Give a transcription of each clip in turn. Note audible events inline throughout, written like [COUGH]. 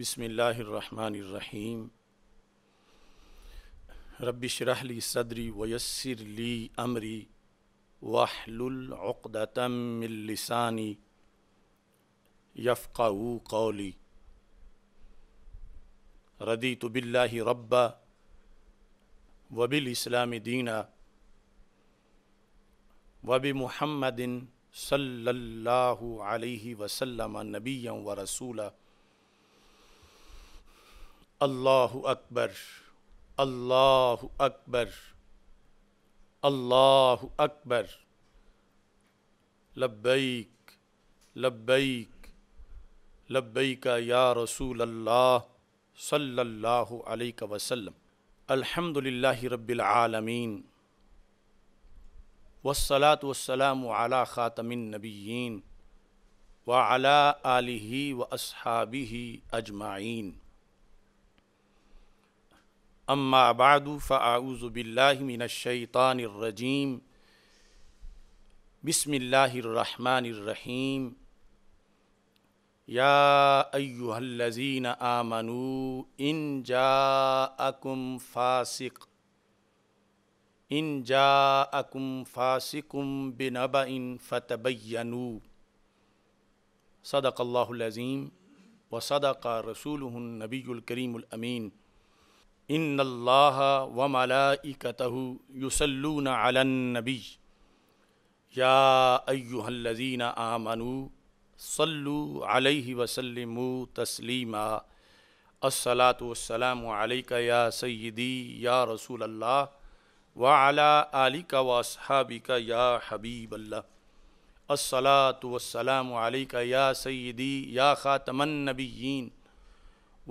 بسم الله الرحمن الرحيم رب اشرح لي صدري ويسر لي امري واحلل عقدة من لساني يفقهوا قولي رضيت بالله ربا وبالاسلام دينا وبمحمد صلى الله عليه وسلم نبيا ورسولا अल्लाह अकबर अल्लाह अकबर अल्लाह अकबर लब्बैक लब्बैक लब्बैक या रसूल अल्लाह सल्लल्लाहु अलैहि वसल्लम अल्हम्दुलिल्लाहि रब्बिल आलमीन वस्सलात वस्सलाम अला ख़ातमिन नबीन व अला आलिही व अस्हाबिही अजमाइन अम्माबाद फ़ाऊज़बिल्लिमिनशैतानरजीम बसमीम या अयुहल्लजीन आमनु इन जाकुम फ़ासिक इन जाकुम फ़ासिकुम बिनब इन फ़तबैनु सदक़ल्लाज़ीम व सदक़ रसूल नबीकरीमीन इन अल्लाह व मलाइकतहु युसल्लून अलन्नबी या अयुहल्लजीन आमनु सल्लु अलैहि वसल्लमु तस्लीमा अस्सलातु वस्सलाम अलैका या सय्यदी या रसूल अल्लाह व अला आलिका व असहाबिका या हबीब अल्लाह अस्सलातु वस्सलाम अलैका या सय्यदी या खातमन नबिय्यीन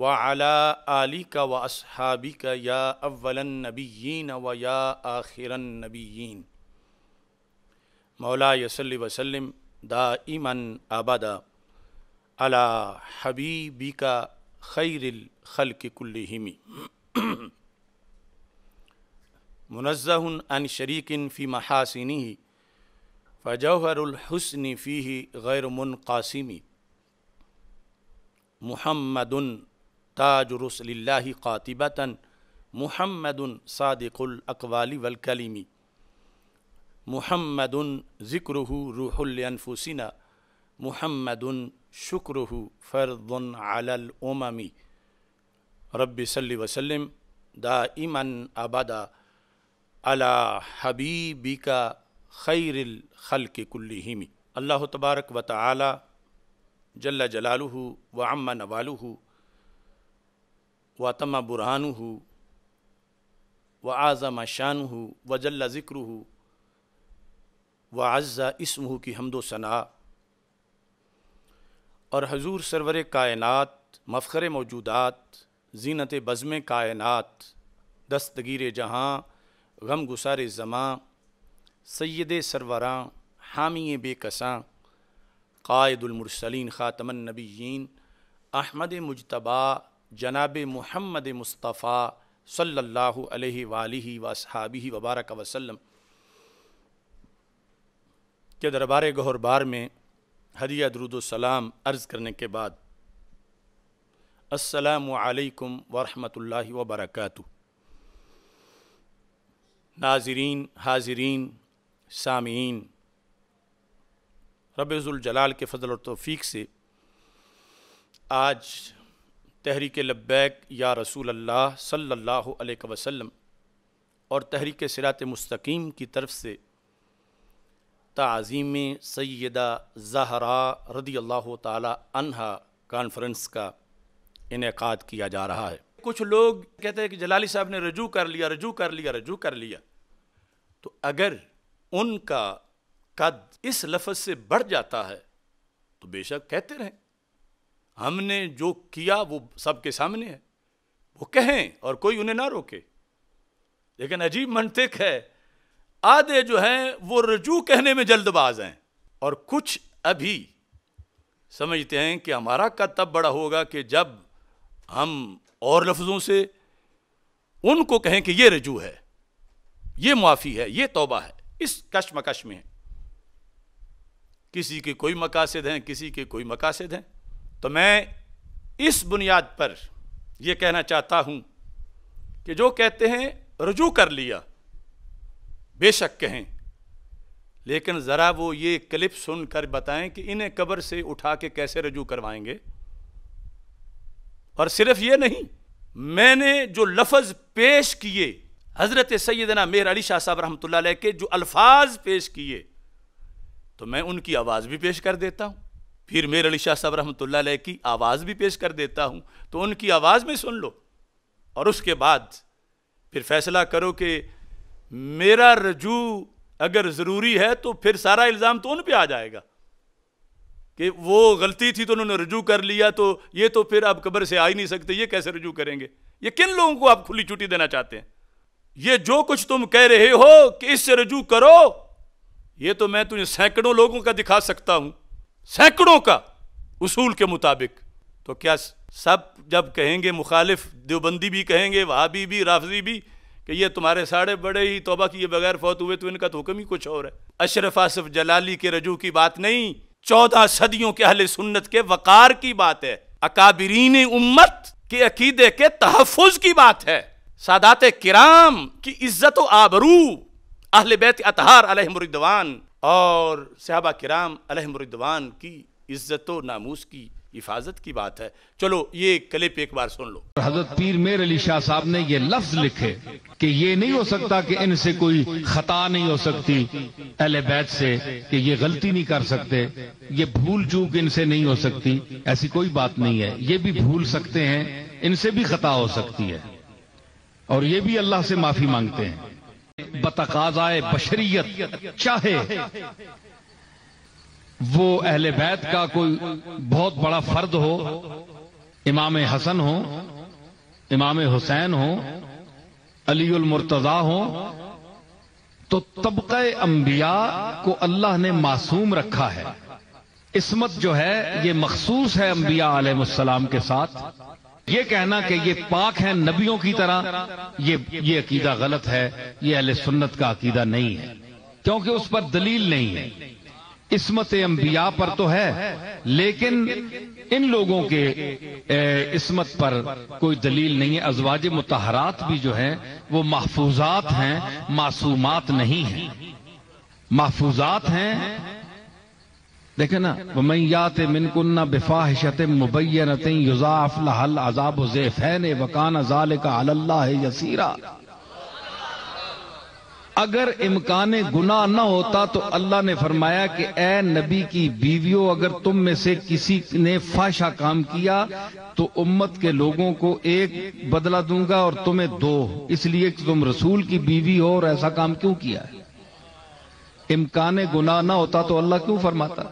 وعلى آلك وأصحابك يا أول النبيين ويا آخر النبيين مولاي صل وسلم دائما أبدا على حبيبك خير الخلق كلهم [CLEARS THROAT] منزه عن شريك في محاسنه فجوهر الحسن فيه غير منقاسم محمد ताजरसल्ला क़ातिबता महमदन सादिकुलकवाली वलकलीमी मुहमदन ज़िक्र रूहुलनफुसिना मुहमदन शुक्र फ़र्दन अलमी रबी वसलम दाइमन अबदा अला हबीबिका खैरिल के कुल्लिहिमी अल्लाह तबारक व ताली जल्ला जलालुहु व अम्मा नवालुहू वातम बुरहान हो व आज़म शान हो व जल्ल ज़िक्र हो व आज़ा इसम हो की हमदो सना और हजूर सरवर कायनत मफ़र मौजूदात जीनत बज़म कायनत दस्तगीर जहाँ गम गुसार ज़मां सैद सरवरां हामी बेकसां कायदुलमरसलिन नबीन अहमद मुजतबा जनाब महमद मुस्तफ़ा सल्ला वसहाबी वबारक वसल्लम के दरबार गहरबार में हदिया दरुदोसलाम अर्ज़ करने के बाद असलकम वरहमल वबरक नाजरीन हाजरीन सामीन रबज़ुलजलाल के फ़जल और तौफीक से आज तहरीक लब्बैक या रसूल अल्लाह सल्लल्लाहु अलैहि वसल्लम और तहरीक सिरात मुस्तकीम की तरफ से तज़ीम सैदा जहरा रदी अल्लाह तहा कॉन्फ्रेंस का इनका किया जा रहा है कुछ लोग कहते हैं कि जलाली साहब ने रजू कर लिया रजू कर लिया रजू कर लिया तो अगर उनका कद इस लफ्ज़ से बढ़ जाता है तो बेशक कहते रहें हमने जो किया वो सबके सामने है वो कहें और कोई उन्हें ना रोके लेकिन अजीब मनतिक है आधे जो हैं वो रजू कहने में जल्दबाज हैं और कुछ अभी समझते हैं कि हमारा कद तब बड़ा होगा कि जब हम और लफ्ज़ों से उनको कहें कि ये रजू है ये मुआफ़ी है ये तोबा है इस कश्मकश में है किसी के कोई मकासद हैं किसी के कोई मकासद हैं तो मैं इस बुनियाद पर यह कहना चाहता हूं कि जो कहते हैं रजू कर लिया बेशक कहें लेकिन ज़रा वो ये क्लिप सुनकर बताएं कि इन्हें कब्र से उठा के कैसे रजू करवाएंगे और सिर्फ ये नहीं मैंने जो लफज पेश किए हज़रत सैदना मेर अली शाह साहब रहमत के जो अल्फाज पेश किए तो मैं उनकी आवाज़ भी पेश कर देता हूँ फिर मेर अली शाह साहब रहमत की आवाज़ भी पेश कर देता हूँ तो उनकी आवाज़ में सुन लो और उसके बाद फिर फैसला करो कि मेरा रजू अगर ज़रूरी है तो फिर सारा इल्ज़ाम तो उन पर आ जाएगा कि वो गलती थी तो उन्होंने रजू कर लिया तो ये तो फिर आप कब्र से आ ही नहीं सकते ये कैसे रजू करेंगे ये किन लोगों को आप खुली छुट्टी देना चाहते हैं ये जो कुछ तुम कह रहे हो कि इससे रजू करो ये तो मैं तुझे सैकड़ों लोगों का दिखा सकता हूं सैकड़ों का उसूल के मुताबिक तो क्या सब जब कहेंगे मुखालिफ देवबंदी भी कहेंगे वहाँ भी राफजी भी कि ये तुम्हारे साढ़े बड़े ही तोबा किए बगैर फौत हुए तो इनका तो हुक्म ही कुछ और है अशरफ आसफ जलाली के रजू की बात नहीं चौदह सदियों के अहल सुन्नत के वकार की बात है अकाबरीन उम्मत के अकीदे के तहफ़ की बात है सादात किराम की इज्जत आबरू अहल बैत अतहार अलहमरिदवान और सहाबा किराम अलहमरिदवान की इज्जत नामूस की हिफाजत की बात है चलो ये क्लिप एक बार सुन लो हजरत पीर मेर अली शाह साहब ने ये लफ्ज लिखे कि ये नहीं हो सकता कि इनसे कोई खता नहीं हो सकती अले बैद से कि ये गलती नहीं कर सकते ये भूल चूक इनसे नहीं हो सकती ऐसी कोई बात नहीं है ये भी भूल सकते हैं इनसे भी खता हो सकती है और ये भी अल्लाह से माफी मांगते हैं बतकाजाए बशरीत चाहे वो अहले बैत का कोई बहुत बड़ा फर्द हो इमाम हसन हो इमाम हुसैन हो अली मुर्तजा हो तो तबके अंबिया को अल्लाह ने मासूम रखा है इसमत जो है ये मखसूस है अंबिया आलम के साथ ये कहना कि ये पाक है नबियों की तरह ये ये अकीदा गलत है ये अहल सुन्नत का अकीदा नहीं है क्योंकि उस पर दलील नहीं है इसमत अंबिया पर तो है लेकिन इन लोगों के इसमत पर कोई दलील नहीं है अजवाज मुतहरात भी जो है वो महफूजात हैं मासूमात नहीं है महफूजात हैं देखे ना मैयात मिनकुन्ना बिफाहिशत मुबैनत युजाफ लहल अजाब जैफैन वकान जाल का अल्लाह यसीरा अगर इमकान गुना न होता तो अल्लाह ने फरमाया कि ए नबी की बीवियों अगर तुम में से किसी ने फाशा काम किया तो उम्मत के लोगों को एक बदला दूंगा और तुम्हें दो इसलिए कि तुम रसूल की बीवी हो और ऐसा काम क्यों किया इम्कान गुना ना होता तो अल्लाह क्यों फरमाता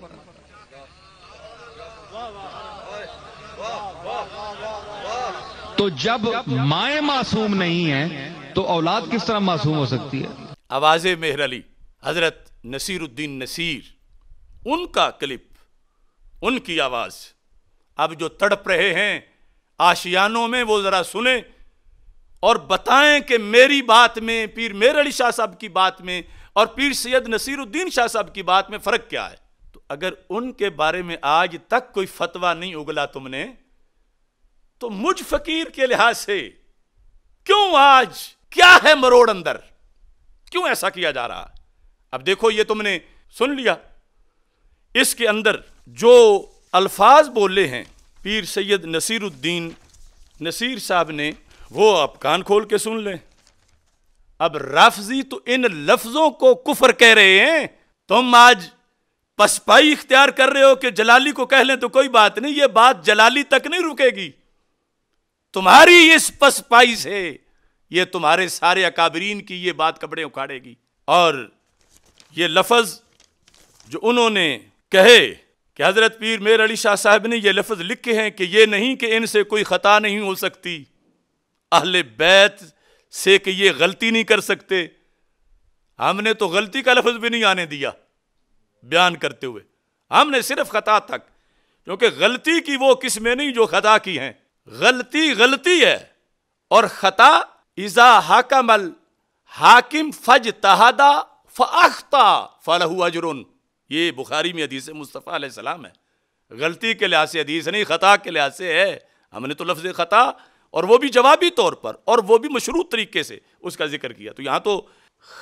तो जब माए मासूम नहीं है तो औलाद किस तरह मासूम हो सकती है आवाज मेहर अली हजरत नसीरुद्दीन नसीर उनका क्लिप उनकी आवाज अब जो तड़प रहे हैं आशियानों में वो जरा सुने और बताएं कि मेरी बात में पीर मेर अली शाह साहब की बात में और पीर सैयद नसीरुद्दीन शाह साहब की बात में फर्क क्या है तो अगर उनके बारे में आज तक कोई फतवा नहीं उगला तुमने तो मुझ फकीर के लिहाज से क्यों आज क्या है मरोड़ अंदर क्यों ऐसा किया जा रहा अब देखो ये तुमने सुन लिया इसके अंदर जो अल्फाज बोले हैं पीर सैयद नसीरुद्दीन नसीर साहब ने वो आप कान खोल के सुन लें अब राफजी तो इन लफ्जों को कुफर कह रहे हैं तुम आज पसपाई इख्तियार कर रहे हो कि जलाली को कह लें तो कोई बात नहीं ये बात जलाली तक नहीं रुकेगी तुम्हारी इस पसपाई से ये तुम्हारे सारे अकाबरीन की ये बात कपड़े उखाड़ेगी और ये लफज जो उन्होंने कहे कि हज़रत पीर मेर अली शाह साहब ने यह लफज लिखे हैं कि ये नहीं कि इनसे कोई ख़ता नहीं हो सकती अहल बैत से कि ये गलती नहीं कर सकते हमने तो गलती का लफ्ज़ भी नहीं आने दिया बयान करते हुए हमने सिर्फ ख़ता तक क्योंकि गलती की वो किस्में नहीं जो ख़ता की हैं गलती गलती है और खता इजा हाकमल हाकिम फज तहादा फ़ाख्ता फ़लहू अजरुन ये बुखारी में अदीस मुस्तफ़ा सलाम है गलती के लिहाज से अदीस नहीं ख़ता के लिहाज से है हमने तो लफ्ज़ ख़ता और वो भी जवाबी तौर पर और वो भी मशरू तरीके से उसका जिक्र किया तो यहाँ तो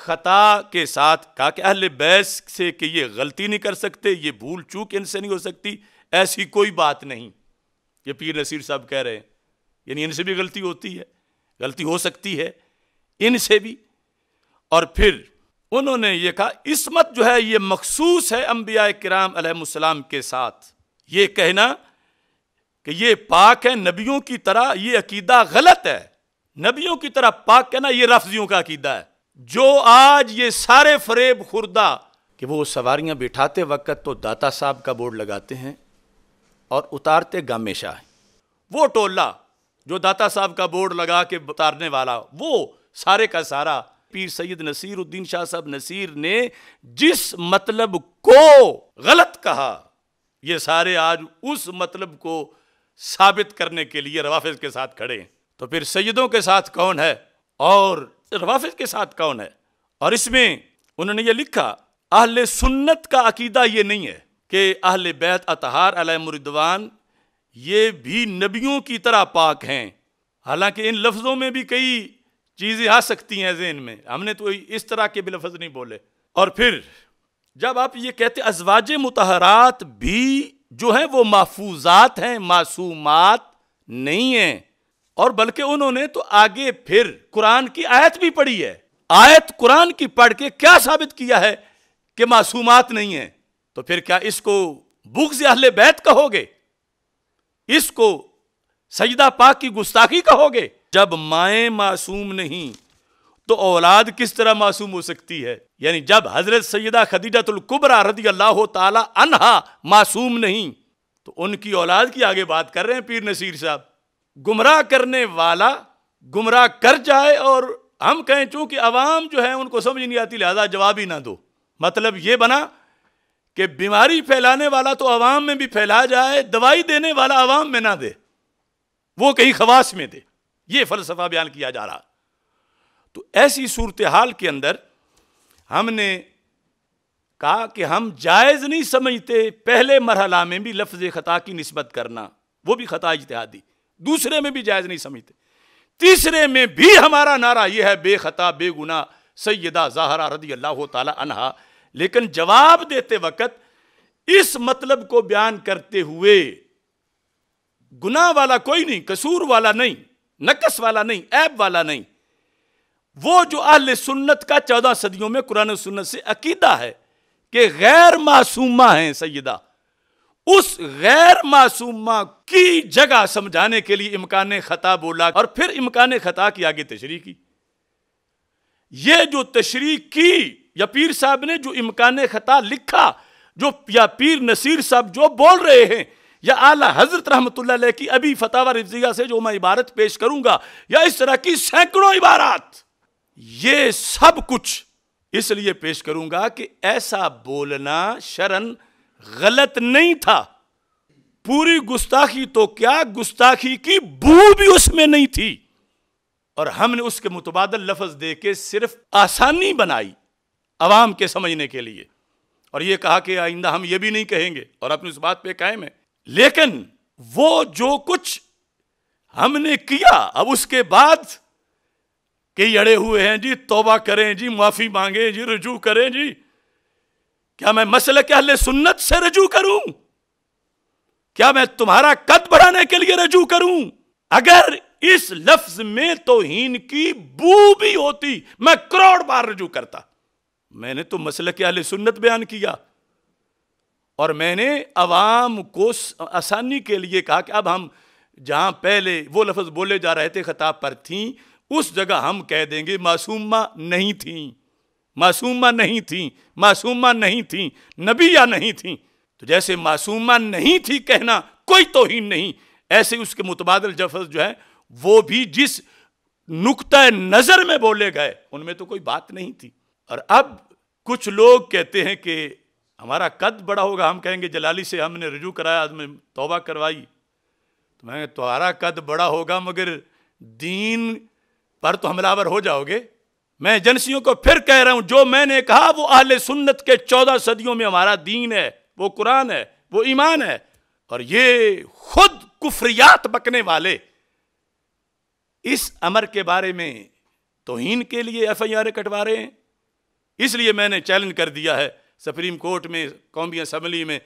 ख़ता के साथ कहा कि अहल बैस से कि ये गलती नहीं कर सकते ये भूल चूक इनसे नहीं हो सकती ऐसी कोई बात नहीं ये पीर नसीर साहब कह रहे हैं यानी इनसे भी गलती होती है गलती हो सकती है इनसे भी और फिर उन्होंने ये कहा इसमत जो है ये मखसूस है अम्बिया कराम के साथ ये कहना कि ये पाक है नबियों की तरह ये अकीदा गलत है नबियों की तरह पाक कहना ये रफ्जियों का अकीदा है जो आज ये सारे फरेब खुर्दा कि वो सवारियां बिठाते वक्त तो दाता साहब का बोर्ड लगाते हैं और उतारते गमेशा वो टोला जो दाता साहब का बोर्ड लगा के उतारने वाला वो सारे का सारा पीर सैयद नसीर उद्दीन शाह साहब नसीर ने जिस मतलब को गलत कहा ये सारे आज उस मतलब को साबित करने के लिए रवाफिज के साथ खड़े हैं तो फिर सैयदों के साथ कौन है और रवाफिज के साथ कौन है और इसमें उन्होंने ये लिखा आहल सुन्नत का अकीदा ये नहीं है कि अहल बैत अतहार अलमरदवान ये भी नबियों की तरह पाक हैं हालांकि इन लफ्ज़ों में भी कई चीज़ें आ सकती हैं जेन में हमने तो इस तरह के भी लफ्ज़ नहीं बोले और फिर जब आप ये कहते अजवाज मतहरात भी जो हैं वो महफूजात हैं मासूमात नहीं हैं और बल्कि उन्होंने तो आगे फिर कुरान की आयत भी पढ़ी है आयत कुरान की पढ़ के क्या साबित किया है कि मासूमात नहीं है तो फिर क्या इसको बुग्ज अहले बैत कहोगे इसको सजदा पाक की गुस्ताखी कहोगे जब माएँ मासूम नहीं तो औलाद किस तरह मासूम हो सकती है यानी जब हजरत सैदा खदीजतुल्कुबरा रदी अल्लाह तहा मासूम नहीं तो उनकी औलाद की आगे बात कर रहे हैं पीर नसीर साहब गुमराह करने वाला गुमराह कर जाए और हम कहें चूंकि आवाम जो है उनको समझ नहीं आती लिहाजा जवाब ही ना दो मतलब ये बना कि बीमारी फैलाने वाला तो अवाम में भी फैला जाए दवाई देने वाला अवाम में ना दे वो कहीं खवास में दे ये फलसफा बयान किया जा रहा तो ऐसी सूरत हाल के अंदर हमने कहा कि हम जायज़ नहीं समझते पहले मरहला में भी लफ्ज़ ख़ता की नस्बत करना वो भी ख़ता इतिहादी दूसरे में भी जायज़ नहीं समझते तीसरे में भी हमारा नारा यह है बेखता बेगुना सैदा जहरा रदी अल्लाह तला लेकिन जवाब देते वक्त इस मतलब को बयान करते हुए गुनाह वाला कोई नहीं कसूर वाला नहीं नकस वाला नहीं ऐब वाला नहीं वो जो अहल सुन्नत का चौदह सदियों में कुरान सुन्नत से अकीदा है कि गैर मासूमा है सैदा उस गैर मासूमा की जगह समझाने के लिए इमकान खता बोला और फिर इमकान खता की आगे तशरी की ये जो तशरी की या पीर साहब ने जो इम्कान ख़ता लिखा जो या पीर नसीर साहब जो बोल रहे हैं या आला हजरत रहमत की अभी फतावा रिजिया से जो मैं इबारत पेश करूंगा या इस तरह की सैकड़ों इबारत ये सब कुछ इसलिए पेश करूंगा कि ऐसा बोलना शरण गलत नहीं था पूरी गुस्ताखी तो क्या गुस्ताखी की बू भी उसमें नहीं थी और हमने उसके मुतबादल लफज दे के सिर्फ आसानी बनाई आवाम के समझने के लिए और ये कहा कि आइंदा हम ये भी नहीं कहेंगे और अपनी उस बात पे कायम है लेकिन वो जो कुछ हमने किया अब उसके बाद कई अड़े हुए हैं जी तोबा करें जी माफ़ी मांगे जी रजू करें जी क्या मैं मसल के अहल सुन्नत से रजू करूं क्या मैं तुम्हारा कद बढ़ाने के लिए रजू करूं अगर इस लफ्ज में तोहीन की बू भी होती मैं करोड़ बार रजू करता मैंने तो मसल के आल सुन्नत बयान किया और मैंने अवाम को आसानी के लिए कहा कि अब हम जहाँ पहले वो लफज बोले जा रहे थे ख़ताब पर थीं उस जगह हम कह देंगे मासूमा नहीं थीं मासूमा नहीं थीं मासूमा नहीं थीं या नहीं थीं तो जैसे मासूमा नहीं थी कहना कोई तोहिन नहीं ऐसे उसके मुतबादल जफज जो है वो भी जिस नुकता नज़र में बोले गए उनमें तो कोई बात नहीं थी और अब कुछ लोग कहते हैं कि हमारा कद बड़ा होगा हम कहेंगे जलाली से हमने रजू कराया हमें तोबा करवाई तो मैं तुम्हारा कद बड़ा होगा मगर दीन पर तो हमलावर हो जाओगे मैं एजेंसियों को फिर कह रहा हूं जो मैंने कहा वो आले सुन्नत के चौदह सदियों में हमारा दीन है वो कुरान है वो ईमान है और ये खुद कुफरियात बकने वाले इस अमर के बारे में तोहन के लिए एफ आई आर कटवा रहे हैं इसलिए मैंने चैलेंज कर दिया है सुप्रीम कोर्ट में कौमी असम्बली में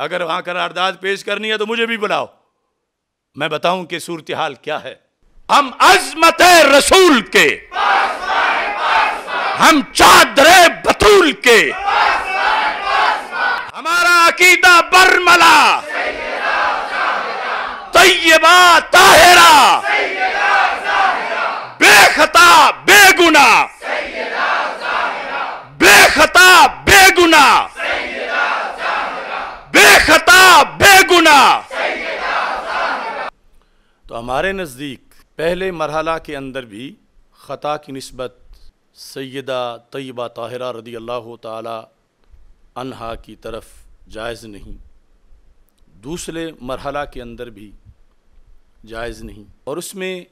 अगर वहाँ करारदाद पेश करनी है तो मुझे भी बुलाओ मैं बताऊं कि सूरत हाल क्या है हम अजमत रसूल के हम चादर बतूल के हमारा अकीदा बरमला तयबा ताहरा बेखता बेगुना बेखता बेगुना बेखता बेगुना तो हमारे नज़दीक पहले मरहला के अंदर भी ख़ता की नस्बत सैदा तयबा ताहरा रदी अल्लाह तहा की तरफ जायज़ नहीं दूसरे मरहला के अंदर भी जायज़ नहीं और उसमें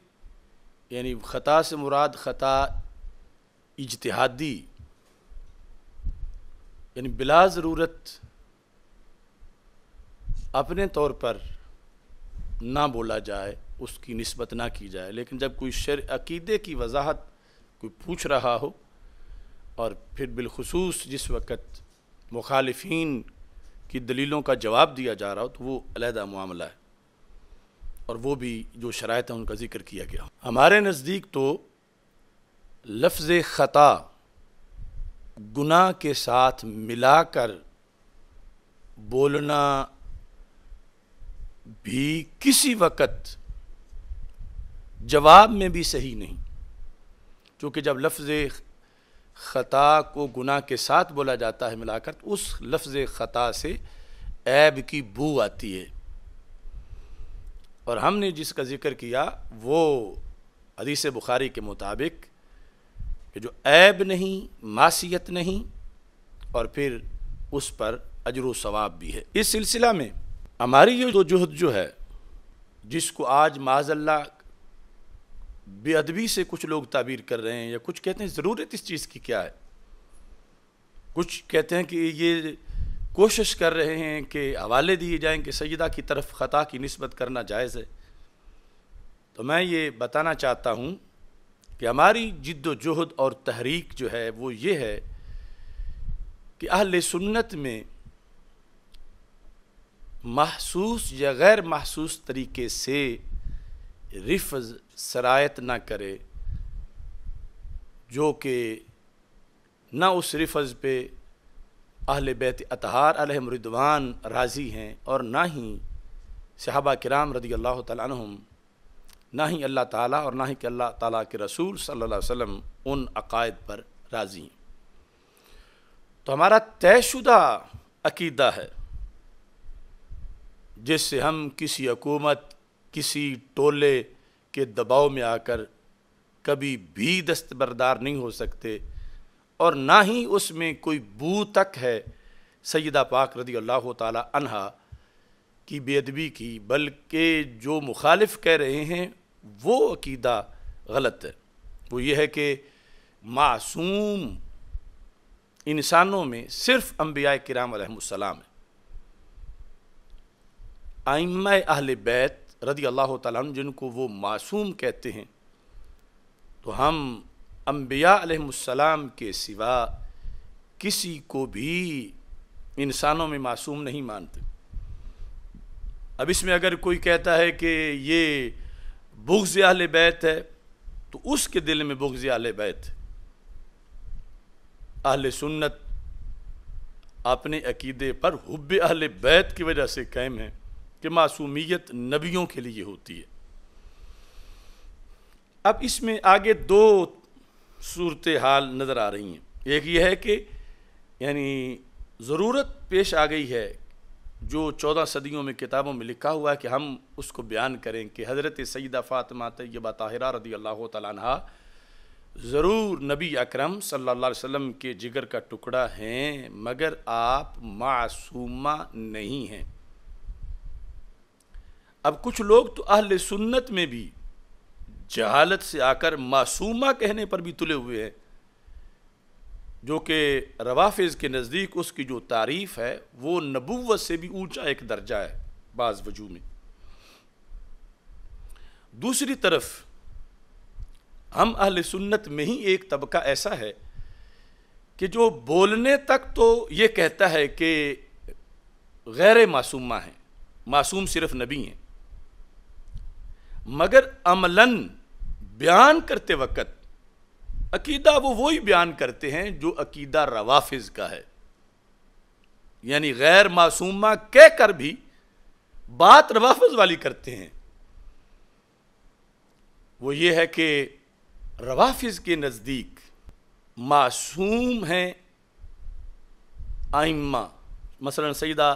यानी ख़ता से मुराद ख़ता इजतहादी यानी बिला ज़रूरत अपने तौर पर ना बोला जाए उसकी नस्बत ना की जाए लेकिन जब कोई शर अकीदे की वजाहत कोई पूछ रहा हो और फिर बिलखसूस जिस वक़्त मुखालफन की दलीलों का जवाब दिया जा रहा हो तो वो अलहदा मामला है और वो भी जो शरात है उनका ज़िक्र किया गया हमारे नज़दीक तो लफ्ज़ ख़ता गुना के साथ मिलाकर बोलना भी किसी वक़्त जवाब में भी सही नहीं क्योंकि जब लफ्ज़ ख़ता को गुना के साथ बोला जाता है मिलाकर तो उस लफ्ज़ ख़ता से ऐब की बू आती है और हमने जिसका ज़िक्र किया वो हदीस बुखारी के मुताबिक कि जो ऐब नहीं मासीत नहीं और फिर उस पर अजर सवाब भी है इस सिलसिला में हमारी ये जो जहद जो है जिसको आज माजल्ला बेअदबी से कुछ लोग ताबीर कर रहे हैं या कुछ कहते हैं ज़रूरत इस चीज़ की क्या है कुछ कहते हैं कि ये कोशिश कर रहे हैं कि हवाले दिए जाएं कि सैदा की तरफ ख़ता की नस्बत करना जायज़ है तो मैं ये बताना चाहता हूँ कि हमारी जिद्दोजहद और तहरीक जो है वो ये है कि अहल सुन्नत में महसूस या गैर महसूस तरीके से रिफ सरायत ना करे जो कि ना उस रिफज पे अहल बैत अतहार अलहमरिदवान राज़ी हैं और ना ही सहाबा कराम रदी अल्लाह तुम ना ही अल्लाह ताला और ना ही कि अल्लाह ताला के रसूल सल्लल्लाहु अलैहि वसल्लम उन अकायद पर राज़ी हैं तो हमारा तयशुदा अकीदा है जिससे हम किसी हकूमत किसी टोले के दबाव में आकर कभी भी दस्तबरदार नहीं हो सकते और ना ही उसमें कोई बू तक है सैदा पाक रदी अल्लाह तहा की बेदबी की बल्कि जो मुखालिफ कह रहे हैं वो अकीदा गलत है वो ये है कि मासूम इंसानों में सिर्फ अम्बिया कराम रहमसलाम है आइम अहल बैत रदी अल्लाह तुम जिनको वो मासूम कहते हैं तो हम अम्बिया के सिवा किसी को भी इंसानों में मासूम नहीं मानते अब इसमें अगर कोई कहता है कि ये बुग्ज आल बैत है तो उसके दिल में बुग्ज आल बैत अहल सुन्नत अपने अकीदे पर हुब अहल बैत की वजह से कायम है कि मासूमियत नबियों के लिए होती है अब इसमें आगे दो सूरत हाल नज़र आ रही हैं एक ये है कि यानी ज़रूरत पेश आ गई है जो चौदह सदियों में किताबों में लिखा हुआ है कि हम उसको बयान करें कि हज़रत सईदा फ़ातमा तय्यबा ताहरा रदी अल्लाह तहा ज़रूर नबी अक्रम सल्ला वसम के जिगर का टुकड़ा हैं मगर आप मासूमा नहीं हैं अब कुछ लोग तो अहल सुन्नत में भी जहालत से आकर मासूमा कहने पर भी तुले हुए हैं जो कि रवाफिज़ के नज़दीक उसकी जो तारीफ़ है वो नबूवत से भी ऊंचा एक दर्जा है बाज़ वजू में दूसरी तरफ हम अहल सुन्नत में ही एक तबका ऐसा है कि जो बोलने तक तो ये कहता है कि गैर मासूमा हैं मासूम सिर्फ नबी हैं मगर अमलन बयान करते वक्त अकीदा वो वही बयान करते हैं जो अकीदा रवाफिज का है यानी गैर मासूमा कह कर भी बात रवाफज वाली करते हैं वो ये है कि रवाफिज के नज़दीक मासूम हैं आइम्मा मसला सईदा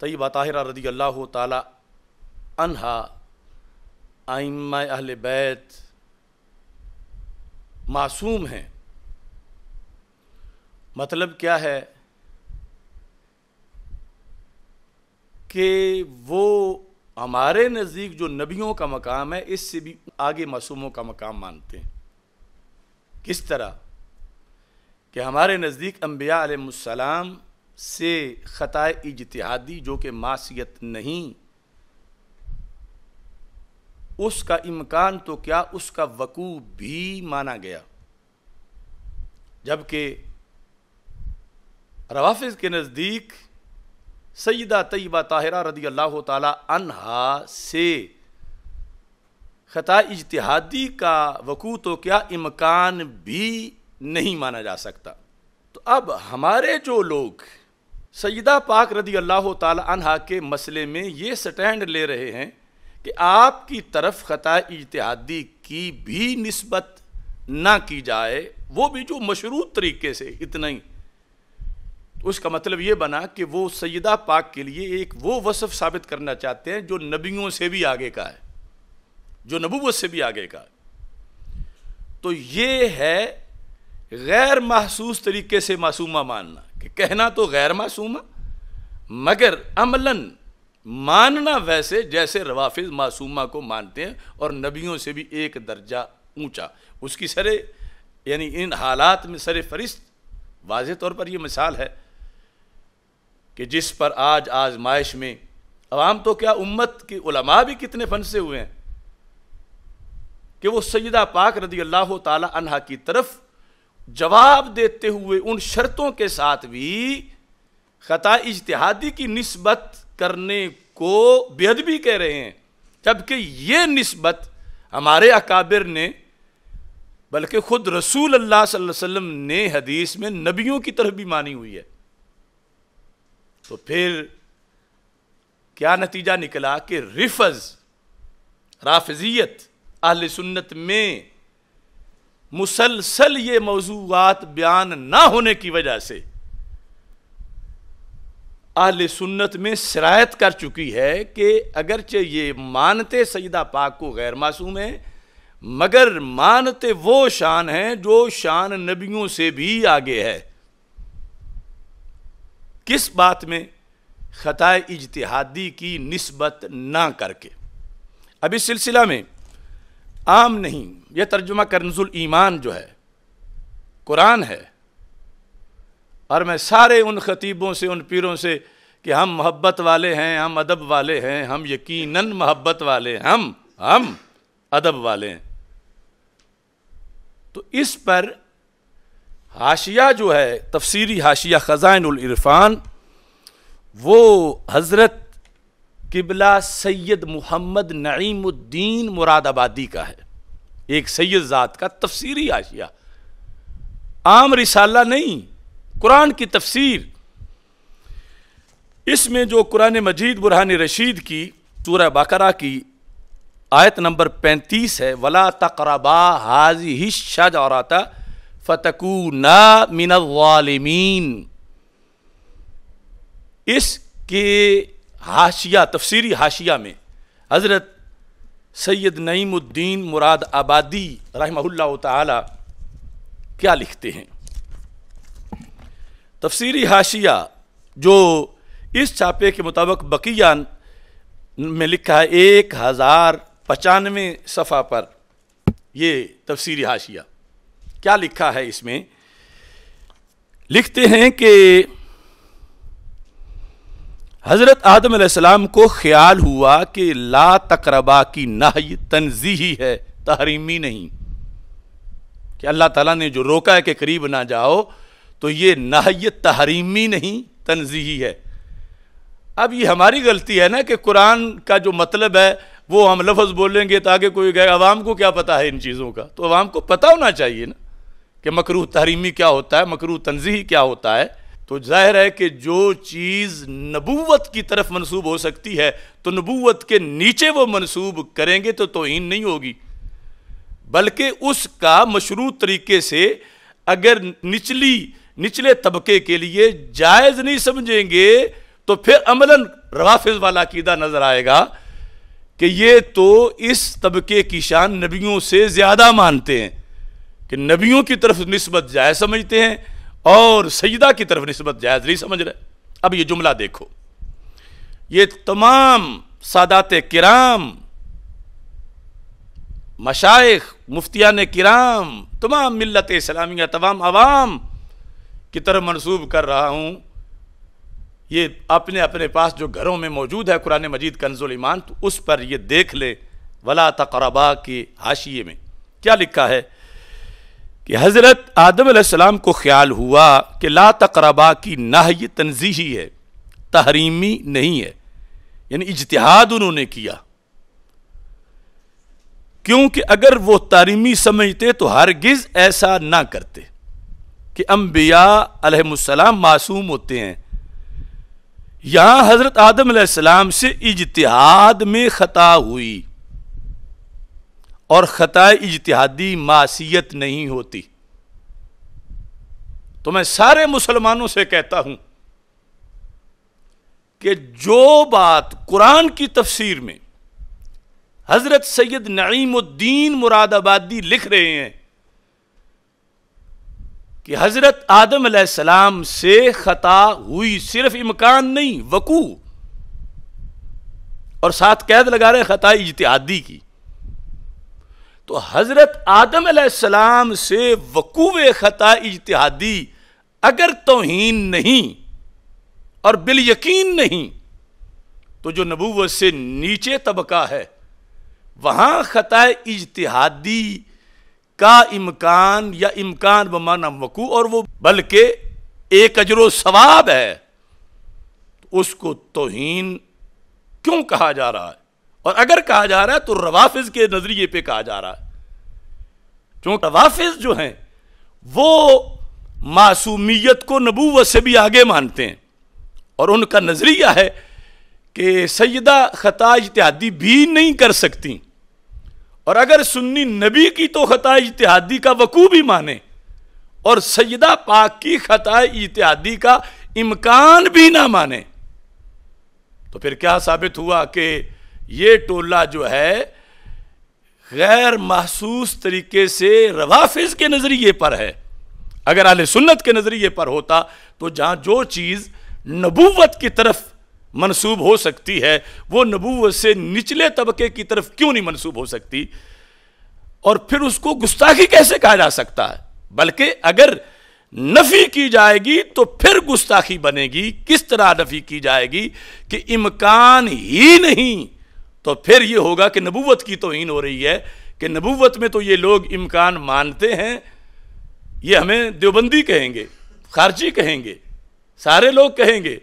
तयबा ताहिर रदी अल्लाह तला अनहा आइम्मा अहल बैत मासूम हैं मतलब क्या है कि वो हमारे नज़दीक जो नबियों का मकाम है इससे भी आगे मासूमों का मकाम मानते हैं किस तरह कि हमारे नज़दीक अम्बिया आलम से ख़तः इजतहादी जो कि मासीत नहीं उसका इम्कान तो क्या उसका वकू भी माना गया जबकि रवाफिज के नज़दीक सईदा तयबा ताहरा रदी अल्लाह तहा से ख़ता इजतहादी का वकू तो क्या इम्कान भी नहीं माना जा सकता तो अब हमारे जो लोग सईदा पाक रदी अल्लाह तहा के मसले में ये स्टैंड ले रहे हैं कि आपकी तरफ ख़ता इजतहादी की भी नस्बत ना की जाए वो भी जो मशरूत तरीके से इतना ही तो उसका मतलब ये बना कि वो सैदा पाक के लिए एक वो वसफ़ साबित करना चाहते हैं जो नबियों से भी आगे का है जो नबूवत से भी आगे का है तो ये है गैर महसूस तरीके से मासूमा मानना कि कहना तो गैर मासूमा मगर अमलन मानना वैसे जैसे रवाफिज मासूमा को मानते हैं और नबियों से भी एक दर्जा ऊंचा उसकी सरे यानी इन हालात में सरे फरिश्त वाज तौर पर यह मिसाल है कि जिस पर आज आजमाइश में अवाम तो क्या उम्मत के उलमा भी कितने फंसे हुए हैं कि वो सैदा पाक रदी अल्लाह तला की तरफ जवाब देते हुए उन शर्तों के साथ भी ख़ता इजतहादी की नस्बत करने को बेहद भी कह रहे हैं जबकि ये नस्बत हमारे अकाबिर ने बल्कि खुद रसूल अल्लाह वसल्लम ने हदीस में नबियों की तरफ भी मानी हुई है तो फिर क्या नतीजा निकला कि रिफज राफजियत अहल सुन्नत में मुसलसल ये मौजूद बयान ना होने की वजह से अहल सुन्नत में शरायत कर चुकी है कि अगरचे ये मानते सईदा पाक को गैर मासूम है मगर मानते वो शान है जो शान नबियों से भी आगे है किस बात में ख़ता इजतहादी की नस्बत ना करके अब इस सिलसिला में आम नहीं यह तर्जुमा करनजुल ईमान जो है कुरान है और मैं सारे उन खतीबों से उन पीरों से कि हम मोहब्बत वाले हैं हम अदब वाले हैं हम यकीनन मोहब्बत वाले हैं हम हम अदब वाले हैं तो इस पर हाशिया जो है तफसीरी हाशिया ख़जानरफ़ान वो हज़रत किबला सैयद मोहम्मद नईमुद्दीन मुरादाबादी का है एक सैयद ज़ात का तफसीरी हाशिया आम रिसाला नहीं कुरान की तफसीर इसमें जो कुरान मजीद बुरहान रशीद की चूरा बकरा की आयत नंबर पैंतीस है वला तकरबा हाजी ही शाहता फतकू ना मिनवालमीन इसके हाशिया तफसीरी हाशिया में हज़रत सैयद नईमुद्दीन मुराद आबादी रहमल्ला त्या क्या लिखते हैं तफसीरी हाशिया जो इस छापे के मुताबिक बकिया में लिखा है एक हज़ार पचानवे सफ़ा पर यह तफसीरी हाशिया क्या लिखा है इसमें लिखते हैं कि हज़रत आदम सलाम को ख्याल हुआ कि ला तकरबा की नाह तनजीही है तहरीमी नहीं कि अल्लाह ताला ने जो रोका है कि करीब ना जाओ तो ये नाह्य तहरीमी नहीं तनजीही है अब ये हमारी गलती है ना कि कुरान का जो मतलब है वो हम लफ्ज़ बोलेंगे ताकि तो कोई गए अवाम को क्या पता है इन चीज़ों का तो अवाम को पता होना चाहिए ना कि मकरू तहरीमी क्या होता है मकरू तनजीही क्या होता है तो जाहिर है कि जो चीज़ नबूवत की तरफ मनसूब हो सकती है तो नबूवत के नीचे वो मनसूब करेंगे तो तोहन नहीं होगी बल्कि उसका मशरू तरीके से अगर निचली निचले तबके के लिए जायज़ नहीं समझेंगे तो फिर अमलन रवाफिज वाला कीदा नज़र आएगा कि ये तो इस तबके की शान नबियों से ज़्यादा मानते हैं कि नबियों की तरफ नस्बत जायज़ समझते हैं और सजदा की तरफ नस्बत जायज़ नहीं समझ रहे अब ये जुमला देखो ये तमाम सादात किराम मशाइ ने किराम तमाम मिलत इस्लामिया तमाम आवाम की तरफ मनसूब कर रहा हूँ ये अपने अपने पास जो घरों में मौजूद है कुरान मजीद कंजुल ईमान तो उस पर ये देख ले वला तकरबा के हाशिए में क्या लिखा है कि हज़रत आदम को ख्याल हुआ कि ला तकरबा की नाह ये तनजीही है तहरीमी नहीं है यानी इजतहाद उन्होंने किया क्योंकि अगर वो तारीमी समझते तो हरगिज़ ऐसा ना करते कि अम्बिया अलहसलाम मासूम होते हैं यहाँ हज़रत आदम सलाम से इजतहाद में ख़ता हुई और ख़ता इजतहादी मासीत नहीं होती तो मैं सारे मुसलमानों से कहता हूं कि जो बात कुरान की तफसीर में हज़रत सैयद नईमुद्दीन मुरादाबादी लिख रहे हैं कि हज़रत आदम सलाम से ख़ता हुई सिर्फ इम्कान नहीं वकू और साथ कैद लगा रहे ख़ता इजतहादी की तो हज़रत आदम सलाम से वकूव ख़ता इजतहादी अगर तोहन नहीं और बिल यकीन नहीं तो जो नबूवत से नीचे तबका है वहाँ ख़ता इजतहादी का इम्कान या इम्कान बमाना वकू और वो बल्कि एक अजर सवाब है तो उसको तोहन क्यों कहा जा रहा है और अगर कहा जा रहा है तो रवाफिज के नज़रिए पे कहा जा रहा है क्योंकि रवाफिज जो हैं वो मासूमियत को नबूवत से भी आगे मानते हैं और उनका नज़रिया है कि सयदा ख़ता इत्यादि भी नहीं कर सकती और अगर सुन्नी नबी की तो खता इतिहादी का वकू भी माने और सजदा पाक की खता इतिहादी का इम्कान भी ना माने तो फिर क्या साबित हुआ कि ये टोला जो है गैर महसूस तरीके से रवाफिज के नज़रिए पर है अगर आल सुन्नत के नज़रिए पर होता तो जहां जो चीज़ नबूवत की तरफ मनसूब हो सकती है वो नबूवत से निचले तबके की तरफ क्यों नहीं मनसूब हो सकती और फिर उसको गुस्ताखी कैसे कहा जा सकता है बल्कि अगर नफी की जाएगी तो फिर गुस्ताखी बनेगी किस तरह नफी की जाएगी कि इमकान ही नहीं तो फिर यह होगा कि नबूवत की तोहन हो रही है कि नबूवत में तो ये लोग इमकान मानते हैं ये हमें देवबंदी कहेंगे खारजी कहेंगे सारे लोग कहेंगे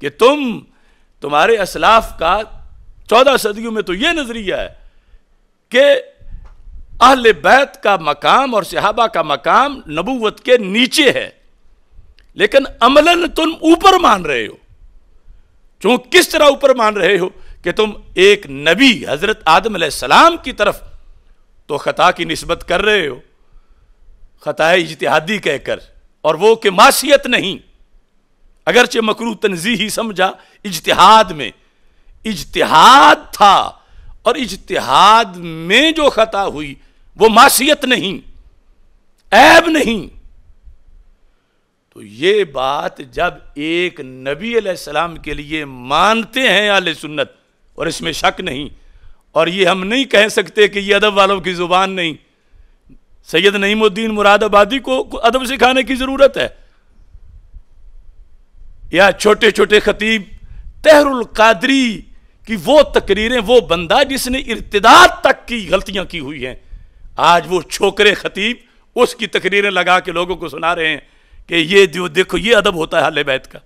कि तुम तुम्हारे असलाफ का चौदह सदियों में तो ये नज़रिया है कि अहल बैत का मकाम और सिहाबा का मकाम नबूवत के नीचे है लेकिन अमलन तुम ऊपर मान रहे हो चूं किस तरह ऊपर मान रहे हो कि तुम एक नबी हज़रत आदम सलाम की तरफ तो ख़ता की नस्बत कर रहे हो ख़ता इजतहादी कहकर और वो कि मासीत नहीं अगरचे मकरू तनजी ही समझा इजतहाद में इजतहाद था और इजतहाद में जो खता हुई वो मासीत नहीं ऐब नहीं तो ये बात जब एक नबी सलाम के लिए मानते हैं आल सुन्नत और इसमें शक नहीं और ये हम नहीं कह सकते कि ये अदब वालों की ज़ुबान नहीं सैयद नईमुद्दीन मुरादाबादी को अदब सिखाने की ज़रूरत है या छोटे छोटे खतीब तहरुल कादरी की वो तकरीरें वो बंदा जिसने इर्तदाद तक की गलतियां की हुई हैं आज वो छोकरे खतीब उसकी तकरीरें लगा के लोगों को सुना रहे हैं कि ये जो देखो ये अदब होता है हल बैत का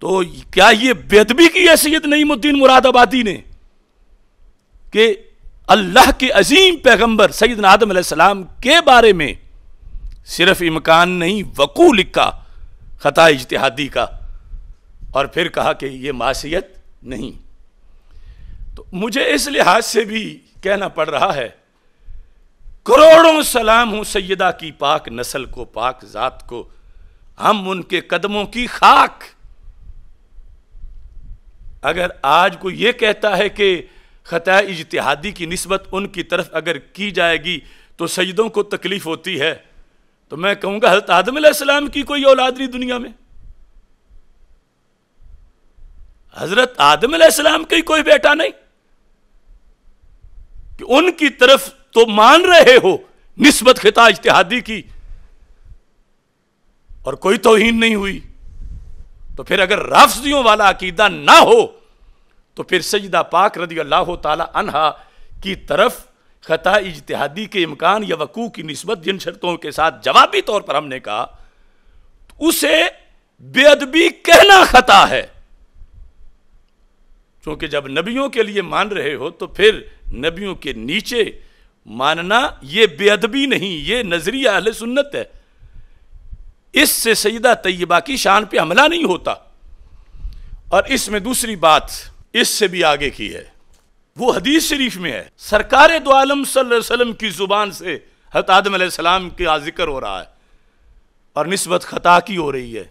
तो क्या ये बेदबी की हैसियत मुद्दीन मुरादाबादी ने कि अल्लाह के अजीम पैगंबर सैद आदम सलाम के बारे में सिर्फ इमकान नहीं वकू लिखा ख़ता इजतहादी का और फिर कहा कि ये मासीत नहीं तो मुझे इस लिहाज से भी कहना पड़ रहा है करोड़ों सलाम हूँ सैदा की पाक नस्ल को पाक ज़ात को हम उनके कदमों की खाक अगर आज को ये कहता है कि ख़ता इजतहादी की नस्बत उनकी तरफ अगर की जाएगी तो सैदों को तकलीफ़ होती है तो मैं कहूंगा हजरत आदम सलाम की कोई औलाद नहीं दुनिया में हजरत आदम सलाम की कोई बेटा नहीं कि उनकी तरफ तो मान रहे हो नस्बत खिता इश्तहादी की और कोई तोहन नहीं हुई तो फिर अगर राफजियों वाला अकीदा ना हो तो फिर सजदा पाक रदी अल्लाह तला अनहा की तरफ खता इजतहादी के इम्कान या वकू की नस्बत जिन शर्तों के साथ जवाबी तौर पर हमने कहा तो उसे बेअदबी कहना खता है क्योंकि जब नबियों के लिए मान रहे हो तो फिर नबियों के नीचे मानना ये बेअदबी नहीं ये नजरिया अहल सुन्नत है इससे सईदा तय्यबा की शान पर हमला नहीं होता और इसमें दूसरी बात इससे भी आगे की है वो हदीस शरीफ में है सरकार दो आलम सल्लम की ज़ुबान से हत आदम सलाम का जिक्र हो रहा है और नस्बत ख़ता की हो रही है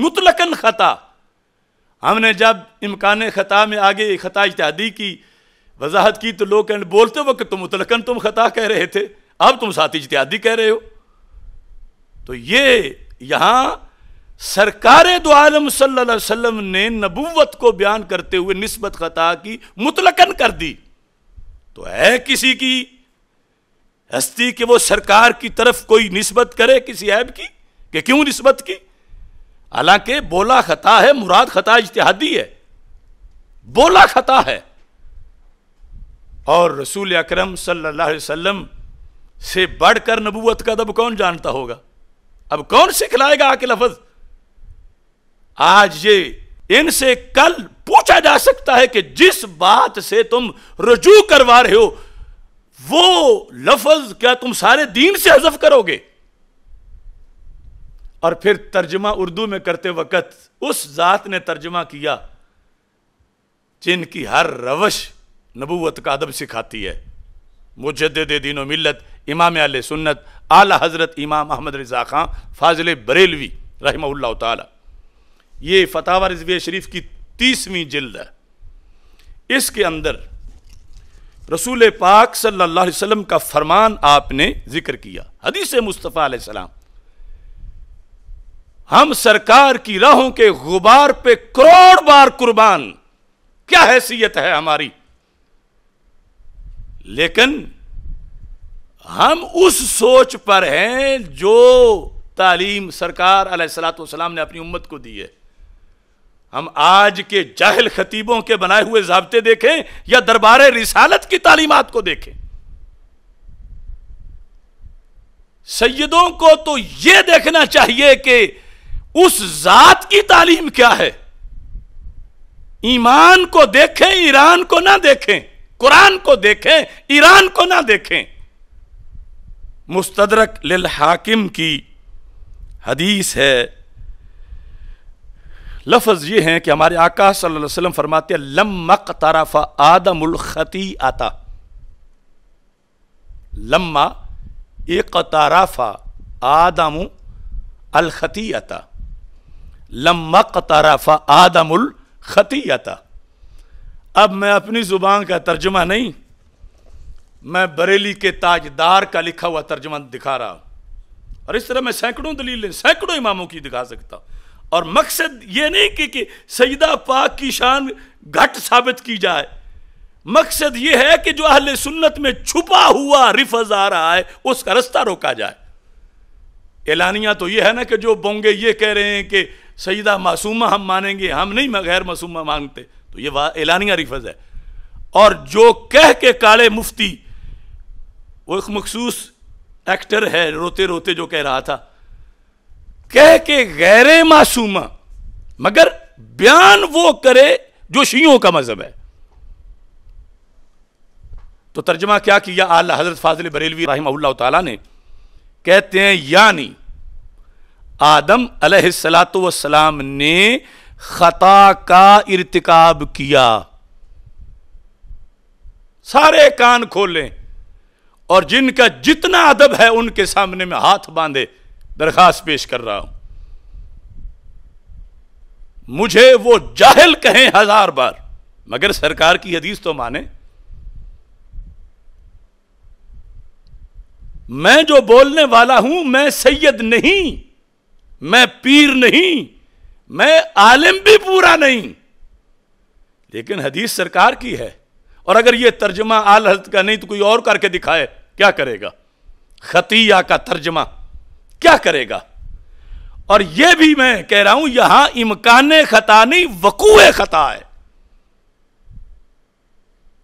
मुतलकन ख़ता हमने जब इम्कान ख़ता में आगे ख़ता इत्यादि की वजाहत की तो लोग कहने बोलते वक्त तुम तो मुतलकन तुम ख़ता कह रहे थे अब तुम साथ इत्यादि कह रहे हो तो ये यहां सरकार दो आलम सल्लाम वसल्लम ने नबूवत को बयान करते हुए नस्बत खता की मुतलकन कर दी तो है किसी की हस्ती कि वो सरकार की तरफ कोई नस्बत करे किसी ऐब की कि क्यों नस्बत की हालांकि बोला खता है मुराद खता इतिहादी है बोला खता है और रसूल अक्रम सल्लाम से बढ़कर नबूवत का दब कौन जानता होगा अब कौन सिखलाएगा आके लफज़ आज ये इनसे कल पूछा जा सकता है कि जिस बात से तुम रजू करवा रहे हो वो लफज क्या तुम सारे दीन से हजफ करोगे और फिर तर्जमा उर्दू में करते वक्त उस जात ने तर्जमा किया जिनकी हर रवश नबूवत का अदब सिखाती है मुजद दीनो मिलत इमाम आल सुन्नत आला हज़रत इमाम अहमद रज़ा खां फाजिल बरेलवी रहम्ला तला ये फतावर रिजविया शरीफ की तीसवीं जिल्द है इसके अंदर रसूल पाक सल्ला वसलम का फरमान आपने जिक्र किया हदीस मुस्तफ़ा सलाम हम सरकार की राहों के गुबार पे करोड़ बार कुर्बान क्या हैसियत है हमारी लेकिन हम उस सोच पर हैं जो तालीम सरकार सलाम ने अपनी उम्मत को दी है हम आज के जाहिल खतीबों के बनाए हुए जबते देखें या दरबार रिसालत की तालीमत को देखें सैदों को तो यह देखना चाहिए कि उस जात की तालीम क्या है ईमान को देखें ईरान को ना देखें कुरान को देखें ईरान को ना देखें मुस्तदरक लिल हाकिम की हदीस है लफज ये हैं कि हमारे आका सल्लम फरमाते लम्मा लम्मक आदम उलखती आता लम्मा एक ताराफा आदम अलखती आता लम्मक ताराफा आदम खती आता अब मैं अपनी ज़ुबान का तर्जुमा नहीं मैं बरेली के ताजदार का लिखा हुआ तर्जुमा दिखा रहा हूं और इस तरह मैं सैकड़ों दलीलें सैकड़ों इमामों की दिखा सकता हूं और मकसद ये नहीं कि, कि सईदा पाक की शान घट साबित की जाए मकसद ये है कि जो अहल सुन्नत में छुपा हुआ रिफज आ रहा है उसका रास्ता रोका जाए ऐलानिया तो ये है ना कि जो बोंगे ये कह रहे हैं कि सईदा मासूमा हम मानेंगे हम नहीं गैर मासूमा मांगते तो ये ऐलानिया रिफज है और जो कह के काले मुफ्ती वो एक मखसूस एक्टर है रोते रोते जो कह रहा था कह के गैर मासूमा मगर बयान वो करे जो शियों का मजहब है तो तर्जमा क्या किया आला हजरत फाजिल बरेलवी रही ने कहते हैं यानी आदम सलाम ने खता का इरतकाब किया सारे कान खोलें और जिनका जितना अदब है उनके सामने में हाथ बांधे दरखास्त पेश कर रहा हूं मुझे वो जाहिल कहें हजार बार मगर सरकार की हदीस तो माने मैं जो बोलने वाला हूं मैं सैयद नहीं मैं पीर नहीं मैं आलिम भी पूरा नहीं लेकिन हदीस सरकार की है और अगर यह तर्जमा आल हजरत का नहीं तो कोई और करके दिखाए क्या करेगा खतिया का तर्जमा क्या करेगा और यह भी मैं कह रहा हूं यहां इमकान खता नहीं वकूए खता है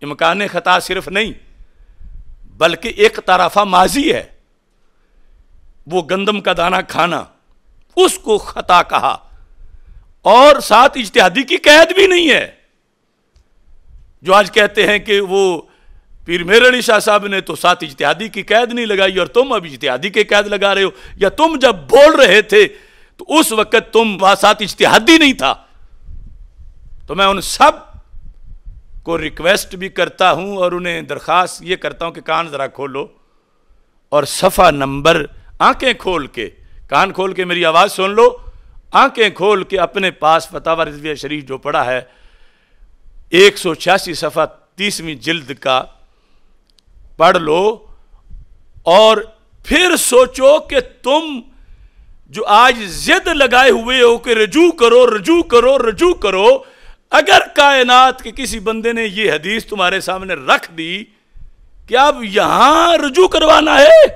इमकान खता सिर्फ नहीं बल्कि एक तरफा माजी है वो गंदम का दाना खाना उसको खता कहा और साथ इज्तिहादी की कैद भी नहीं है जो आज कहते हैं कि वो पीर मेर अली शाह साहब ने तो साथ इजतहादी की कैद नहीं लगाई और तुम अब इजतहादी की कैद लगा रहे हो या तुम जब बोल रहे थे तो उस वक्त तुम वहां साथ इजतहादी नहीं था तो मैं उन सब को रिक्वेस्ट भी करता हूं और उन्हें दरख्वास्त ये करता हूं कि कान ज़रा खोलो और सफ़ा नंबर आंखें खोल के कान खोल के मेरी आवाज़ सुन लो आंखें खोल के अपने पास फतावर रिजविया शरीफ जो पड़ा है एक सौ छियासी सफ़ा तीसवीं जिल्द का पढ़ लो और फिर सोचो कि तुम जो आज जिद लगाए हुए हो कि रजू करो रजू करो रजू करो अगर कायनात के किसी बंदे ने यह हदीस तुम्हारे सामने रख दी कि अब यहां रजू करवाना है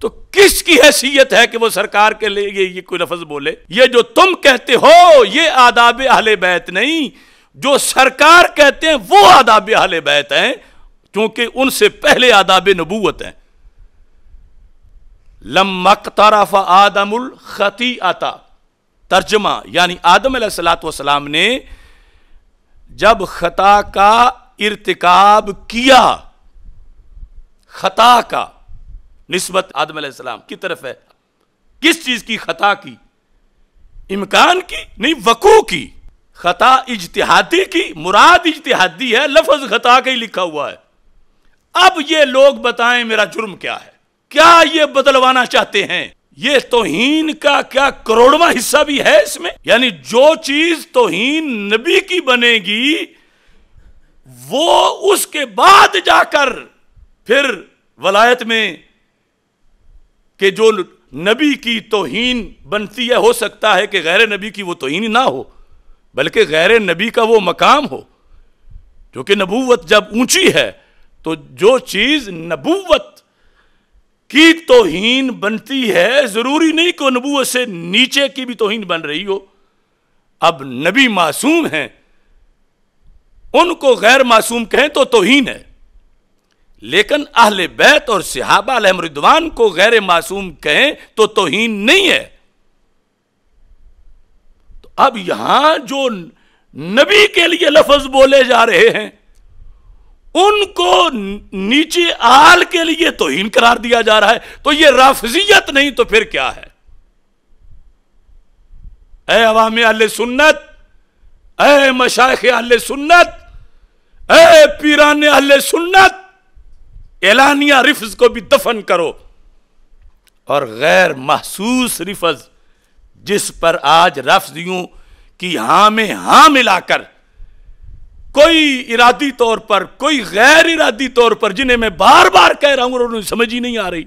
तो किसकी हैसियत है कि वो सरकार के लिए ये कोई लफज बोले ये जो तुम कहते हो ये आदाब अहले बैत नहीं जो सरकार कहते हैं वो आदाब अहले बैत हैं क्योंकि उनसे पहले आदाब नबूत हैं लमक आदम उल खती आता तर्जमा यानी आदम सलाम ने जब खता का इरतकब किया खता का नस्बत आदम सलाम की तरफ है किस चीज की खता की इमकान की नहीं वकू की खता इजतहादी की मुराद इजतहादी है लफज खता का ही लिखा हुआ है अब ये लोग बताएं मेरा जुर्म क्या है क्या ये बदलवाना चाहते हैं ये तोहीन का क्या करोड़वा हिस्सा भी है इसमें यानी जो चीज तोहीन नबी की बनेगी वो उसके बाद जाकर फिर वलायत में के जो नबी की तोहीन बनती है हो सकता है कि गैर नबी की वो तोहीन ना हो बल्कि गैर नबी का वो मकाम हो क्योंकि नबूवत जब ऊंची है तो जो चीज नबूवत की तोहीन बनती है जरूरी नहीं को नबूवत से नीचे की भी तोहीन बन रही हो अब नबी मासूम हैं उनको गैर मासूम कहें तो तोहीन है लेकिन अहले बैत और सिहाबा अलहमरिदवान को गैर मासूम कहें तो तोहीन नहीं है तो अब यहां जो नबी के लिए लफज बोले जा रहे हैं उनको नीचे आल के लिए तोहीन करार दिया जा रहा है तो ये राफजियत नहीं तो फिर क्या है ए अवाम आल सुन्नत ए मशाख आल सुन्नत ए पीरान अल सुन्नत एलानिया रिफ्ज को भी दफन करो और गैर महसूस रिफज जिस पर आज रफ्जियों की हा में हा मिलाकर कोई इरादी तौर पर कोई गैर इरादी तौर पर जिन्हें मैं बार बार कह रहा हूं और उन्हें समझ ही नहीं आ रही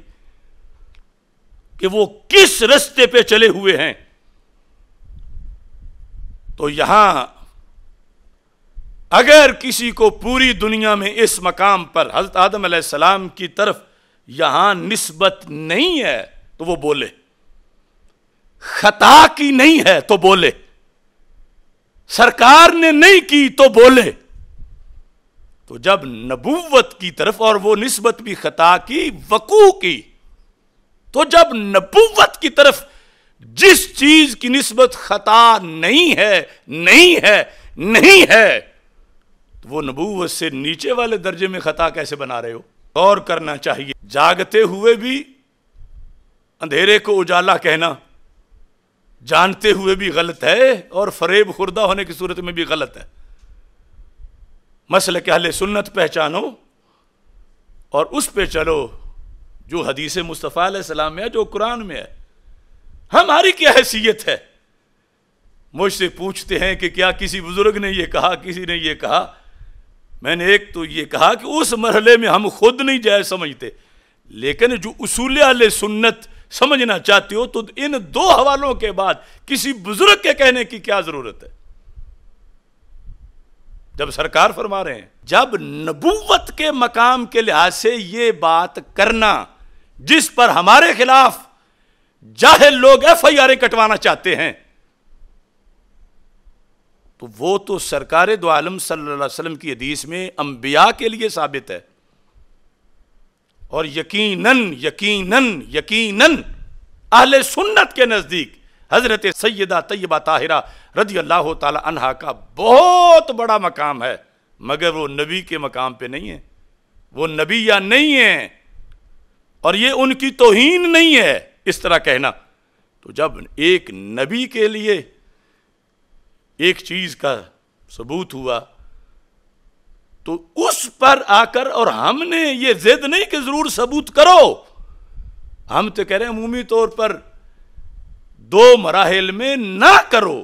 कि वो किस रस्ते पे चले हुए हैं तो यहां अगर किसी को पूरी दुनिया में इस मकाम पर हजरत आदम सलाम की तरफ यहां निस्बत नहीं है तो वो बोले खता की नहीं है तो बोले सरकार ने नहीं की तो बोले तो जब नबूवत की तरफ और वो नस्बत भी खता की वकू की तो जब नबूवत की तरफ जिस चीज की नस्बत खता नहीं है नहीं है नहीं है तो वो नबूवत से नीचे वाले दर्जे में खता कैसे बना रहे हो और करना चाहिए जागते हुए भी अंधेरे को उजाला कहना जानते हुए भी गलत है और फरेब खुर्दा होने की सूरत में भी गलत है मसल के हल सुन्नत पहचानो और उस पे चलो जो हदीस मुस्तफ़ा सलाम में है जो कुरान में है हमारी क्या हैसियत है मुझसे पूछते हैं कि क्या किसी बुज़ुर्ग ने यह कहा किसी ने यह कहा मैंने एक तो ये कहा कि उस मरहले में हम खुद नहीं जाए समझते लेकिन जो आल सुन्नत समझना चाहते हो तो इन दो हवालों के बाद किसी बुजुर्ग के कहने की क्या जरूरत है जब सरकार फरमा रहे हैं जब नबूवत के मकाम के लिहाज से यह बात करना जिस पर हमारे खिलाफ जाहिर लोग एफ आई आर कटवाना चाहते हैं तो वो तो सरकार दो आलम सल्लल्लाहु अलैहि वसल्लम की हदीस में अंबिया के लिए साबित है और यकीनन यकीनन यकीनन अहले सुन्नत के नज़दीक हज़रत सैदा तैयबा ताहिरा रदी अल्लाह तहा का बहुत बड़ा मकाम है मगर वो नबी के मकाम पे नहीं है वो नबी या नहीं है और ये उनकी तोहीन नहीं है इस तरह कहना तो जब एक नबी के लिए एक चीज़ का सबूत हुआ तो उस पर आकर और हमने ये जिद नहीं कि जरूर सबूत करो हम तो कह रहे हैं अमूमी तौर पर दो मराहल में ना करो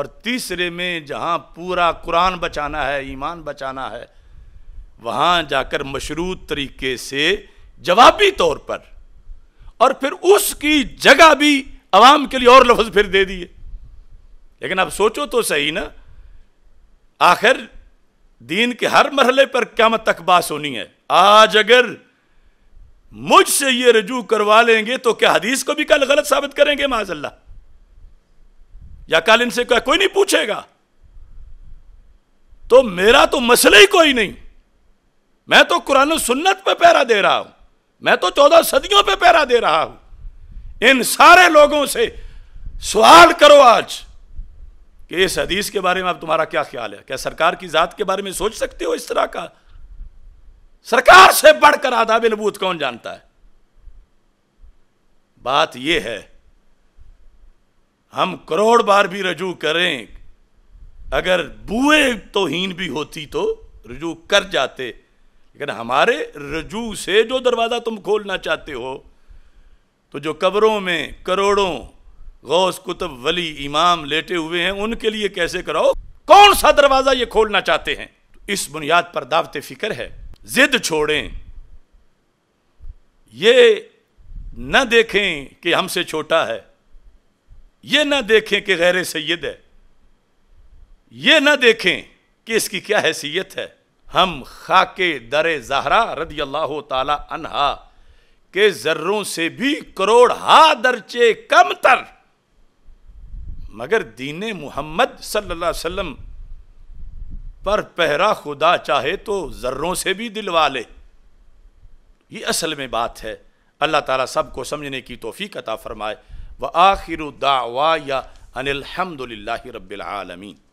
और तीसरे में जहां पूरा कुरान बचाना है ईमान बचाना है वहां जाकर मशरूत तरीके से जवाबी तौर पर और फिर उसकी जगह भी आवाम के लिए और लफ्ज फिर दे दिए लेकिन आप सोचो तो सही ना आखिर दीन के हर मरहले पर क्यामत तक बास होनी है आज अगर मुझसे ये रजू करवा लेंगे तो क्या हदीस को भी कल गलत साबित करेंगे माजल्ला या कल इनसे क्या कोई नहीं पूछेगा तो मेरा तो मसला ही कोई नहीं मैं तो कुरान सुन्नत पे पैरा दे रहा हूं मैं तो चौदह सदियों पे पैरा दे रहा हूं इन सारे लोगों से सवाल करो आज कि इस हदीस के बारे में आप तुम्हारा क्या ख्याल है क्या सरकार की ज़ात के बारे में सोच सकते हो इस तरह का सरकार से बढ़कर आदाब नबूत कौन जानता है बात यह है हम करोड़ बार भी रजू करें अगर बुए तोहीन भी होती तो रजू कर जाते लेकिन हमारे रजू से जो दरवाज़ा तुम खोलना चाहते हो तो जो कब्रों में करोड़ों गौस कुतुब वली इमाम लेटे हुए हैं उनके लिए कैसे कराओ कौन सा दरवाज़ा ये खोलना चाहते हैं तो इस बुनियाद पर दावत फ़िक्र है जिद छोड़ें ये न देखें कि हमसे छोटा है ये न देखें कि गैर सैयद है ये न देखें कि इसकी क्या हैसियत है हम खाके दर जहरा रदी अल्लाह तला के जर्रों से भी करोड़ हा दर्चे कम तर मगर दीन मोहम्मद सल्लल्लाहु अलैहि वसल्लम पर पहरा खुदा चाहे तो ज़र्रों से भी दिलवा ले ये असल में बात है अल्लाह ताला को समझने की तोफ़ी अता फ़रमाए व आखिर दावा या अनिलहमदिल्ला रबालमीन